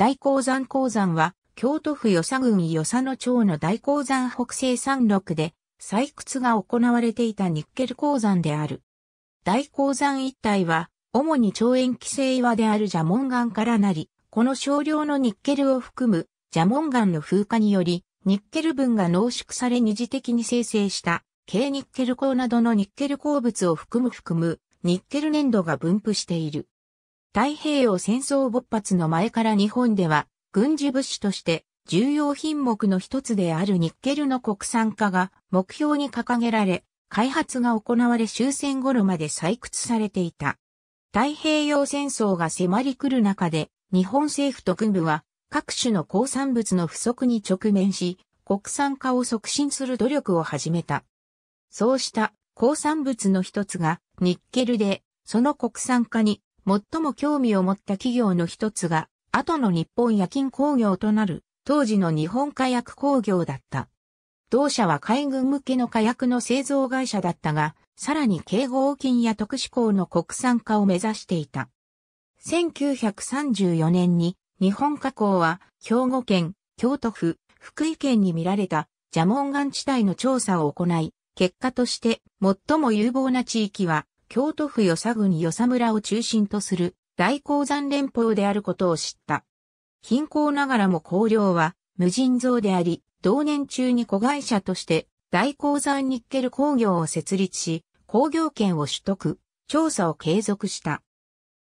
大鉱山鉱山は、京都府与佐郡与佐野町の大鉱山北西山麓で、採掘が行われていたニッケル鉱山である。大鉱山一帯は、主に超円規制岩である蛇紋岩からなり、この少量のニッケルを含む蛇紋岩の風化により、ニッケル分が濃縮され二次的に生成した、軽ニッケル鉱などのニッケル鉱物を含む含む、ニッケル粘土が分布している。太平洋戦争勃発の前から日本では、軍事物資として重要品目の一つであるニッケルの国産化が目標に掲げられ、開発が行われ終戦頃まで採掘されていた。太平洋戦争が迫り来る中で、日本政府と軍部は各種の鉱産物の不足に直面し、国産化を促進する努力を始めた。そうした鉱産物の一つがニッケルで、その国産化に最も興味を持った企業の一つが、後の日本夜勤工業となる、当時の日本火薬工業だった。同社は海軍向けの火薬の製造会社だったが、さらに警合金や特殊鋼の国産化を目指していた。1934年に日本火工は兵庫県、京都府、福井県に見られた蛇紋岩地帯の調査を行い、結果として最も有望な地域は京都府与佐郡与佐村を中心とする大鉱山連邦であることを知った。貧困ながらも工領は無尽蔵であり、同年中に子会社として大鉱山ニッケル工業を設立し、工業権を取得、調査を継続した。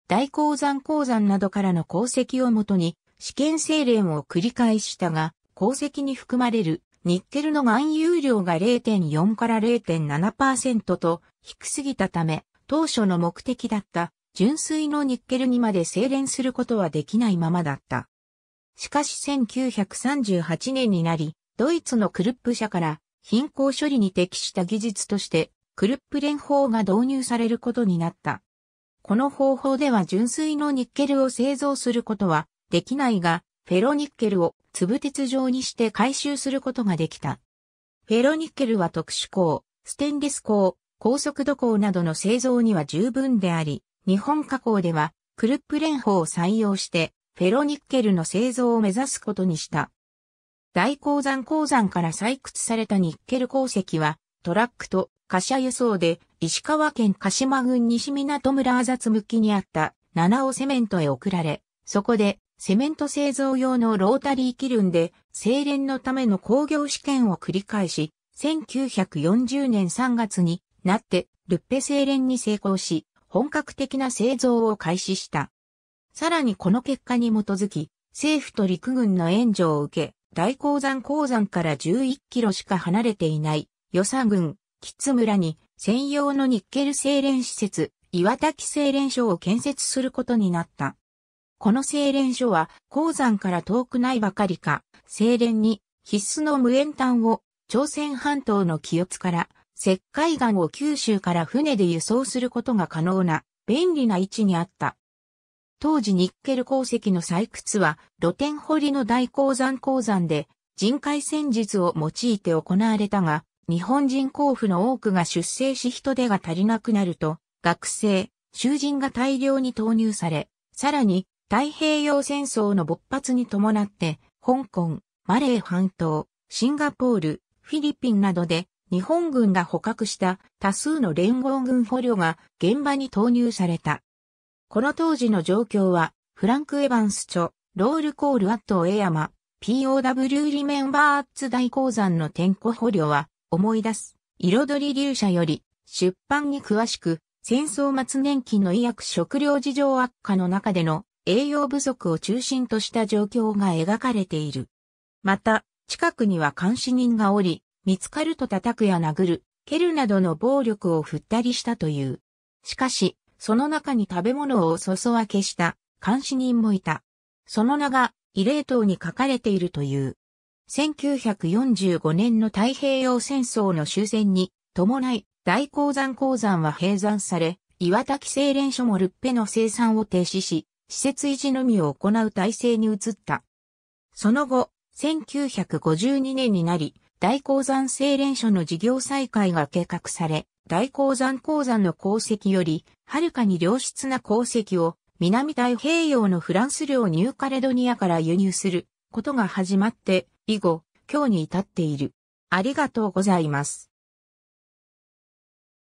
大鉱山鉱山などからの功績をもとに試験精錬を繰り返したが、功績に含まれるニッケルの含有量が0.4から0.7%と低すぎたため、当初の目的だった純粋のニッケルにまで精錬することはできないままだった。しかし1938年になり、ドイツのクルップ社から貧困処理に適した技術としてクルップ連法が導入されることになった。この方法では純粋のニッケルを製造することはできないが、フェロニッケルを粒鉄状にして回収することができた。フェロニッケルは特殊鋼、ステンレス鋼、高速度鋼などの製造には十分であり、日本加工ではクルップ連邦を採用してフェロニッケルの製造を目指すことにした。大鉱山鉱山から採掘されたニッケル鉱石はトラックと貨車輸送で石川県鹿島郡西港村あざつ向きにあった七尾セメントへ送られ、そこでセメント製造用のロータリーキルンで、精錬のための工業試験を繰り返し、1940年3月になって、ルッペ精錬に成功し、本格的な製造を開始した。さらにこの結果に基づき、政府と陸軍の援助を受け、大鉱山鉱山から11キロしか離れていない、予算群。キツ村に専用のニッケル精錬施設、岩滝精錬所を建設することになった。この精錬所は鉱山から遠くないばかりか、精錬に必須の無塩炭を朝鮮半島の清津から石灰岩を九州から船で輸送することが可能な便利な位置にあった。当時ニッケル鉱石の採掘は露天掘りの大鉱山鉱山で人海戦術を用いて行われたが、日本人甲府の多くが出生し人手が足りなくなると、学生、囚人が大量に投入され、さらに太平洋戦争の勃発に伴って、香港、マレー半島、シンガポール、フィリピンなどで日本軍が捕獲した多数の連合軍捕虜が現場に投入された。この当時の状況は、フランク・エヴァンス著、ロール・コール・アット・エヤマ、POW リメンバーッツ大鉱山の天候捕虜は、思い出す、彩り流者より、出版に詳しく、戦争末年期の医薬食料事情悪化の中での栄養不足を中心とした状況が描かれている。また、近くには監視人がおり、見つかると叩くや殴る、蹴るなどの暴力を振ったりしたという。しかし、その中に食べ物をそそ分けした監視人もいた。その名が慰霊塔に書かれているという。1945年の太平洋戦争の終戦に伴い大鉱山鉱山は閉山され、岩田規制連所もルッペの生産を停止し、施設維持のみを行う体制に移った。その後、1952年になり、大鉱山精錬所の事業再開が計画され、大鉱山鉱山の鉱石より、はるかに良質な鉱石を、南太平洋のフランス領ニューカレドニアから輸入することが始まって、以後、今日に至っている。ありがとうございます。